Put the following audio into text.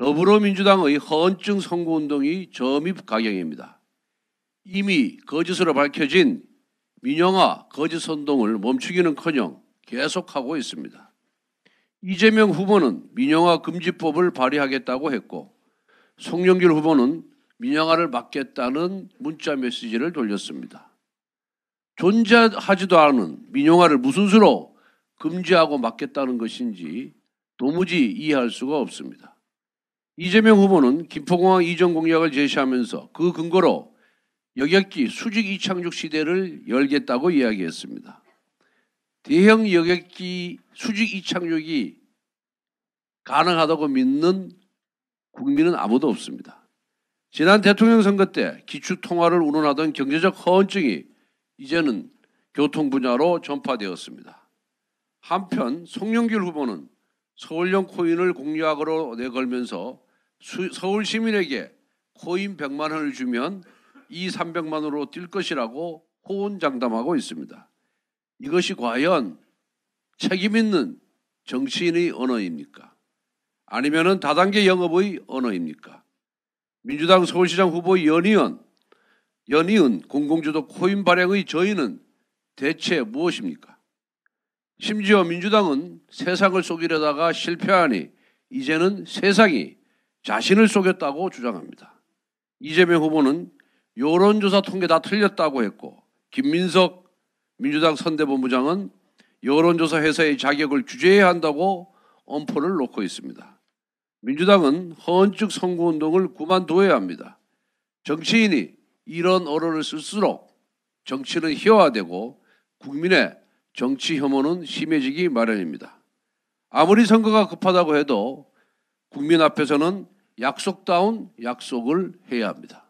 더불어민주당의 헌증 선거운동이 점입 가경입니다. 이미 거짓으로 밝혀진 민영화 거짓 선동을 멈추기는커녕 계속하고 있습니다. 이재명 후보는 민영화 금지법을 발의하겠다고 했고 송영길 후보는 민영화를 막겠다는 문자 메시지를 돌렸습니다. 존재하지도 않은 민영화를 무슨 수로 금지하고 막겠다는 것인지 도무지 이해할 수가 없습니다. 이재명 후보는 김포공항 이전 공약을 제시하면서 그 근거로 여객기 수직 이착륙 시대를 열겠다고 이야기했습니다. 대형 여객기 수직 이착륙이 가능하다고 믿는 국민은 아무도 없습니다. 지난 대통령 선거 때 기축 통화를 운운하던 경제적 허언증이 이제는 교통 분야로 전파되었습니다. 한편 송영길 후보는 서울형 코인을 공약으로 내걸면서 수, 서울 시민에게 코인 100만 원을 주면 이 300만 원으로 뛸 것이라고 호언장담하고 있습니다. 이것이 과연 책임 있는 정치인의 언어입니까? 아니면은 다단계 영업의 언어입니까? 민주당 서울시장 후보 연이은 연이은 공공주도 코인 발행의 저희는 대체 무엇입니까? 심지어 민주당은 세상을 속이려다가 실패하니 이제는 세상이 자신을 속였다고 주장합니다. 이재명 후보는 여론조사 통계 다 틀렸다고 했고 김민석 민주당 선대본부장은 여론조사 회사의 자격을 규제해야 한다고 엄포를 놓고 있습니다. 민주당은 헌측 선거운동을 그만둬야 합니다. 정치인이 이런 언어를 쓸수록 정치는 희화되고 국민의 정치 혐오는 심해지기 마련입니다. 아무리 선거가 급하다고 해도 국민 앞에서는 약속다운 약속을 해야 합니다.